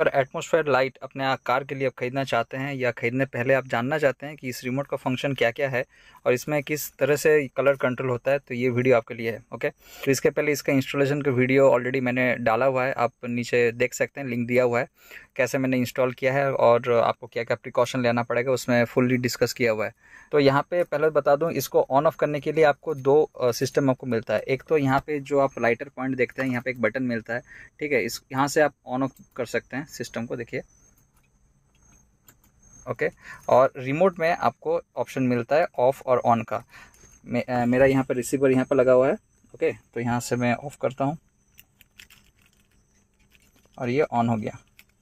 अगर atmosphere light अपने car के लिए आप खरीदना चाहते हैं या खरीदने पहले आप जानना चाहते हैं कि इस रिमोट का फंक्शन क्या क्या है और इसमें किस तरह से कलर कंट्रोल होता है तो ये वीडियो आपके लिए है ओके तो इसके पहले इसका इंस्टॉलेशन का वीडियो ऑलरेडी मैंने डाला हुआ है आप नीचे देख सकते हैं लिंक दिया हुआ है कैसे मैंने इंस्टॉल किया है और आपको क्या क्या प्रिकॉशन लेना पड़ेगा उसमें फुल्ली डिस्कस किया हुआ है तो यहाँ पे पहले बता दूँ इसको ऑन ऑफ करने के लिए आपको दो सिस्टम आपको मिलता है एक तो यहाँ पे जो आप लाइटर पॉइंट देखते हैं यहाँ पे एक बटन मिलता है ठीक है इस यहाँ से आप ऑन ऑफ कर सकते हैं हैं सिस्टम को देखिए ओके और रिमोट में आपको ऑप्शन मिलता है ऑफ और ऑन का मे, आ, मेरा यहाँ पर रिसीवर यहाँ पर लगा हुआ है ओके तो यहाँ से मैं ऑफ करता हूँ और ये ऑन हो गया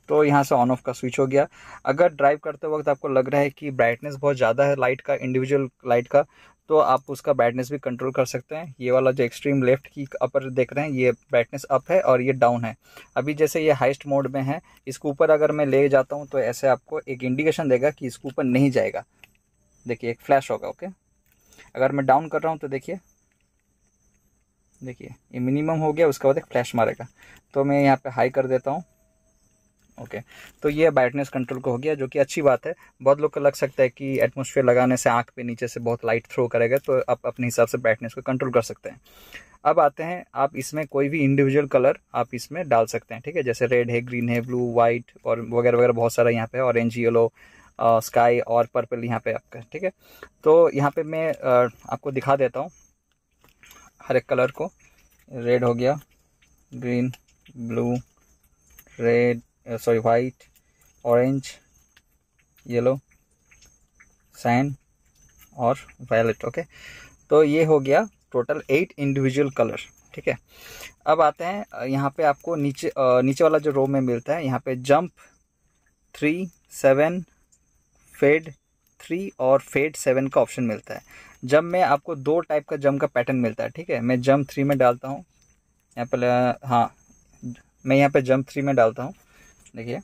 तो यहाँ से ऑन ऑफ का स्विच हो गया अगर ड्राइव करते वक्त आपको लग रहा है कि ब्राइटनेस बहुत ज़्यादा है लाइट का इंडिविजुअल लाइट का तो आप उसका ब्राइटनेस भी कंट्रोल कर सकते हैं ये वाला जो एक्सट्रीम लेफ्ट की अपर देख रहे हैं ये ब्राइटनेस अप है और ये डाउन है अभी जैसे ये हाइस्ट मोड में है इसके ऊपर अगर मैं ले जाता हूँ तो ऐसे आपको एक इंडिकेशन देगा कि इसके ऊपर नहीं जाएगा देखिए एक फ्लैश होगा ओके अगर मैं डाउन कर रहा हूँ तो देखिए देखिए ये मिनिमम हो गया उसके बाद एक फ्लैश मारेगा तो मैं यहाँ पे हाई कर देता हूँ ओके तो ये ब्राइटनेस कंट्रोल को हो गया जो कि अच्छी बात है बहुत लोग को लग सकता है कि एटमोसफेयर लगाने से आँख पे नीचे से बहुत लाइट थ्रो करेगा तो आप अपने हिसाब से ब्राइटनेस को कंट्रोल कर सकते हैं अब आते हैं आप इसमें कोई भी इंडिविजुअल कलर आप इसमें डाल सकते हैं ठीक है जैसे रेड है ग्रीन है ब्लू वाइट और वगैरह वगैरह बहुत सारा यहाँ पे ऑरेंज येलो स्काई और पर्पल यहाँ पे आपका ठीक है तो यहाँ पे मैं आ, आपको दिखा देता हूँ हर एक कलर को रेड हो गया green blue red sorry white orange yellow cyan और वायलेट ओके तो ये हो गया टोटल एट इंडिविजुअल कलर ठीक है अब आते हैं uh, यहाँ पे आपको नीचे uh, नीचे वाला जो रो में मिलता है यहाँ पे jump three seven fade three और फेड सेवन का ऑप्शन मिलता है जम में आपको दो टाइप का जम का पैटर्न मिलता है ठीक है मैं जंप थ्री में डालता हूँ यहाँ पे uh, हाँ मैं यहाँ पे जंप थ्री में डालता हूँ देखिए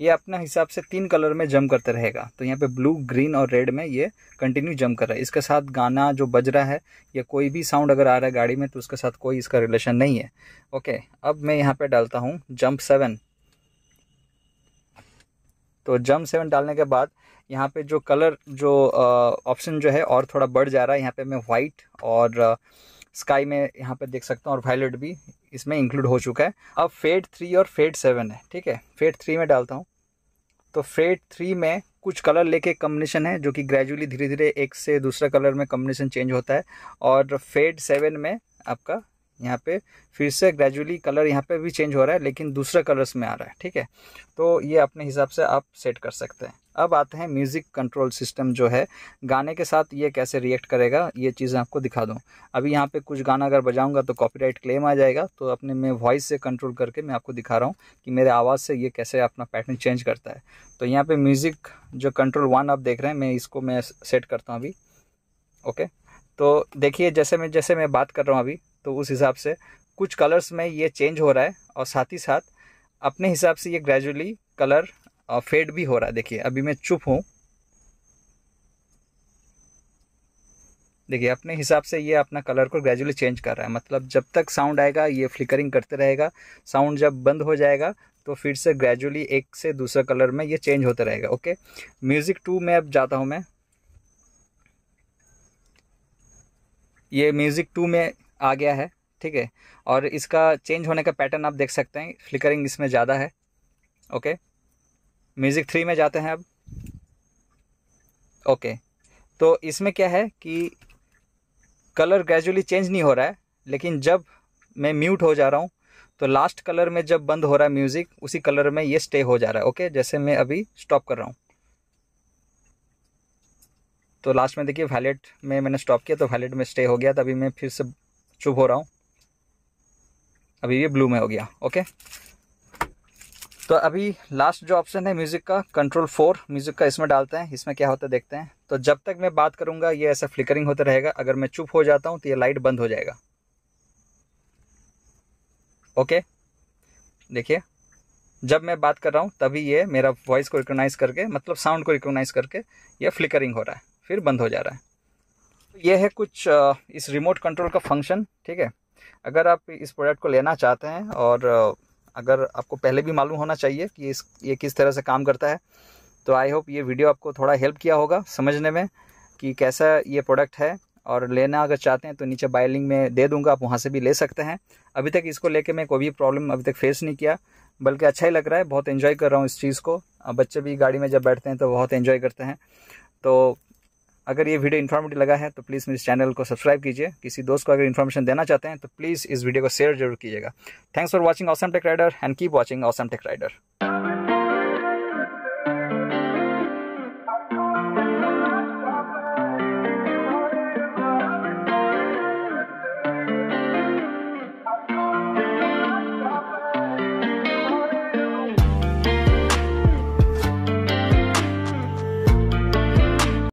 ये अपने हिसाब से तीन कलर में जम करते रहेगा तो यहाँ पे ब्लू ग्रीन और रेड में ये कंटिन्यू जम कर रहा है इसके साथ गाना जो बज रहा है या कोई भी साउंड अगर आ रहा है गाड़ी में तो उसके साथ कोई इसका रिलेशन नहीं है ओके अब मैं यहाँ पे डालता हूँ जंप सेवन तो जंप सेवन डालने के बाद यहाँ पे जो कलर जो ऑप्शन जो है और थोड़ा बढ़ जा रहा है यहाँ पर मैं वाइट और आ, स्काई में यहाँ पर देख सकता हूँ और वायलेट भी इसमें इंक्लूड हो चुका है अब फेट थ्री और फेट सेवन है ठीक है फेट थ्री में डालता हूँ तो फेट थ्री में कुछ कलर लेके कम्बिनेशन है जो कि ग्रेजुअली धीरे धीरे एक से दूसरे कलर में कम्बिनेशन चेंज होता है और फेड सेवन में आपका यहाँ पे फिर से ग्रेजुअली कलर यहाँ पे भी चेंज हो रहा है लेकिन दूसरे कलर्स में आ रहा है ठीक है तो ये अपने हिसाब से आप सेट कर सकते हैं अब आते हैं म्यूज़िक कंट्रोल सिस्टम जो है गाने के साथ ये कैसे रिएक्ट करेगा ये चीज़ें आपको दिखा दूँ अभी यहाँ पे कुछ गाना अगर बजाऊँगा तो कॉपीराइट क्लेम आ जाएगा तो अपने मैं वॉइस से कंट्रोल करके मैं आपको दिखा रहा हूँ कि मेरे आवाज़ से ये कैसे अपना पैटर्न चेंज करता है तो यहाँ पर म्यूज़िक जो कंट्रोल वन आप देख रहे हैं मैं इसको मैं सेट करता हूँ अभी ओके तो देखिए जैसे मैं जैसे मैं बात कर रहा हूँ अभी तो उस हिसाब से कुछ कलर्स में ये चेंज हो रहा है और साथ ही साथ अपने हिसाब से ये ग्रेजुअली कलर और फेड भी हो रहा है देखिए अभी मैं चुप हूँ देखिए अपने हिसाब से ये अपना कलर को ग्रेजुअली चेंज कर रहा है मतलब जब तक साउंड आएगा ये फ्लिकरिंग करते रहेगा साउंड जब बंद हो जाएगा तो फिर से ग्रेजुअली एक से दूसरा कलर में ये चेंज होता रहेगा ओके म्यूज़िक टू में अब जाता हूँ मैं ये म्यूज़िक टू में आ गया है ठीक है और इसका चेंज होने का पैटर्न आप देख सकते हैं फ्लिकरिंग इसमें ज़्यादा है ओके म्यूज़िक थ्री में जाते हैं अब ओके तो इसमें क्या है कि कलर ग्रेजुअली चेंज नहीं हो रहा है लेकिन जब मैं म्यूट हो जा रहा हूँ तो लास्ट कलर में जब बंद हो रहा है म्यूज़िक उसी कलर में ये स्टे हो जा रहा है ओके जैसे मैं अभी स्टॉप कर रहा हूँ तो लास्ट में देखिए वैलेट में मैंने स्टॉप किया तो वैलेट में स्टे हो गया तो अभी मैं फिर से चुप हो रहा हूँ अभी ये ब्लू में हो गया ओके तो अभी लास्ट जो ऑप्शन है म्यूज़िक का कंट्रोल फोर म्यूज़िक का इसमें डालते हैं इसमें क्या होता है देखते हैं तो जब तक मैं बात करूंगा ये ऐसा फ्लिकरिंग होता रहेगा अगर मैं चुप हो जाता हूँ तो ये लाइट बंद हो जाएगा ओके देखिए जब मैं बात कर रहा हूँ तभी ये मेरा वॉइस को रिकोगनाइज करके मतलब साउंड को रिकोगनाइज करके ये फ्लिकरिंग हो रहा है फिर बंद हो जा रहा है तो ये है कुछ इस रिमोट कंट्रोल का फंक्शन ठीक है अगर आप इस प्रोडक्ट को लेना चाहते हैं और अगर आपको पहले भी मालूम होना चाहिए कि इस ये किस तरह से काम करता है तो आई होप ये वीडियो आपको थोड़ा हेल्प किया होगा समझने में कि कैसा ये प्रोडक्ट है और लेना अगर चाहते हैं तो नीचे बाय लिंक में दे दूंगा आप वहाँ से भी ले सकते हैं अभी तक इसको लेके मैं कोई भी प्रॉब्लम अभी तक फेस नहीं किया बल्कि अच्छा ही लग रहा है बहुत एंजॉय कर रहा हूँ इस चीज़ को बच्चे भी गाड़ी में जब बैठते हैं तो बहुत एंजॉय करते हैं तो अगर ये वीडियो इन्फॉर्मेटिव लगा है तो प्लीज़ मेरे चैनल को सब्सक्राइब कीजिए किसी दोस्त को अगर इन्फॉर्मेशन देना चाहते हैं तो प्लीज़ इस वीडियो को शेयर जरूर कीजिएगा thanks for watching awesome tech rider and keep watching awesome tech rider